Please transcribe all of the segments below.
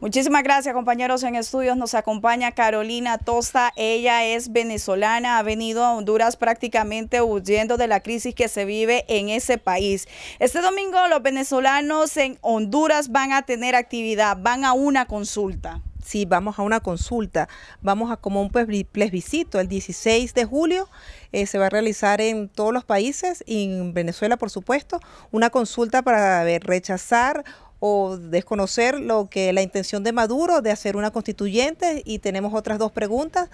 Muchísimas gracias, compañeros. En estudios nos acompaña Carolina Tosta. Ella es venezolana, ha venido a Honduras prácticamente huyendo de la crisis que se vive en ese país. Este domingo los venezolanos en Honduras van a tener actividad, van a una consulta. Sí, vamos a una consulta, vamos a como un plebiscito el 16 de julio. Eh, se va a realizar en todos los países y en Venezuela, por supuesto, una consulta para rechazar o desconocer lo que la intención de Maduro de hacer una constituyente y tenemos otras dos preguntas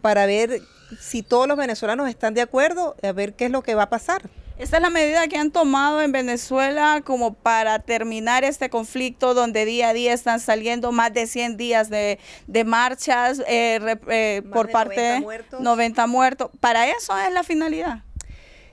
para ver si todos los venezolanos están de acuerdo, a ver qué es lo que va a pasar. Esta es la medida que han tomado en Venezuela como para terminar este conflicto donde día a día están saliendo más de 100 días de, marchas eh, eh, por parte de 90 muertos. Para eso es la finalidad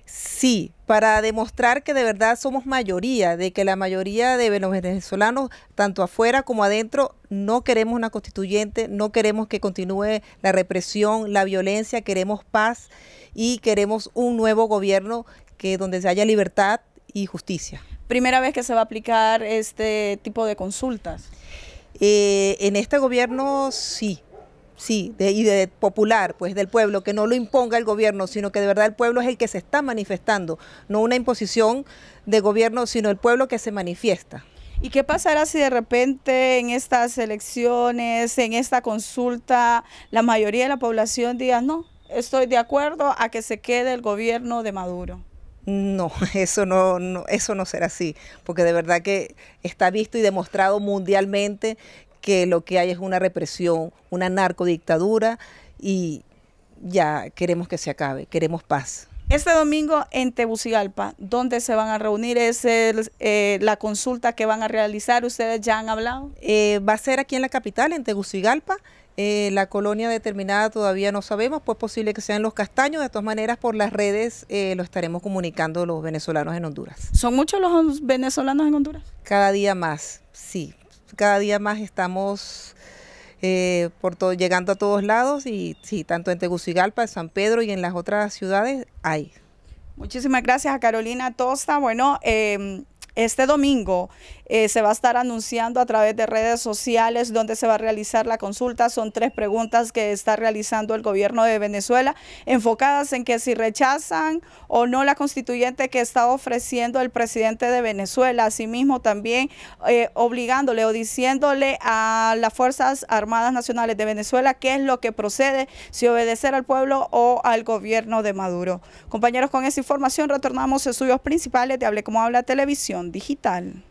sí, para demostrar que de verdad somos mayoría, de que la mayoría de los venezolanos, tanto afuera como adentro, no queremos una constituyente, no queremos que continúe la represión, la violencia, queremos paz y queremos un nuevo gobierno que donde se haya libertad y justicia. Primera vez que se va a aplicar este tipo de consultas. Eh, en este gobierno sí, sí, de, y de popular, pues del pueblo, que no lo imponga el gobierno, sino que de verdad el pueblo es el que se está manifestando, no una imposición de gobierno, sino el pueblo que se manifiesta. ¿Y qué pasará si de repente en estas elecciones, en esta consulta, la mayoría de la población diga, no, estoy de acuerdo a que se quede el gobierno de Maduro? No, eso no, eso no será así, porque de verdad que está visto y demostrado mundialmente que lo que hay es una represión, una narcodictadura y ya queremos que se acabe, queremos paz. Este domingo en Tegucigalpa, ¿dónde se van a reunir? ¿Es eh, la consulta que van a realizar? ¿Ustedes ya han hablado? Eh, va a ser aquí en la capital, en Tegucigalpa. Eh, la colonia determinada todavía no sabemos, pues posible que sean los castaños. De todas maneras, por las redes lo estaremos comunicando los venezolanos en Honduras. ¿Son muchos los venezolanos en Honduras? Cada día más, sí cada día más estamos eh, por todo, llegando a todos lados y sí, tanto en Tegucigalpa, San Pedro y en las otras ciudades hay. Muchísimas gracias a Carolina Tosta. Bueno, em, este domingo eh, se va a estar anunciando a través de redes sociales donde se va a realizar la consulta. Son tres preguntas que está realizando el gobierno de Venezuela, enfocadas en que si rechazan o no la constituyente que está ofreciendo el presidente de Venezuela, asimismo también eh, obligándole o diciéndole a las Fuerzas Armadas Nacionales de Venezuela qué es lo que procede, si obedecer al pueblo o al gobierno de Maduro. Compañeros, con esa información retornamos a suyos principales de Hable Como Habla Televisión Digital.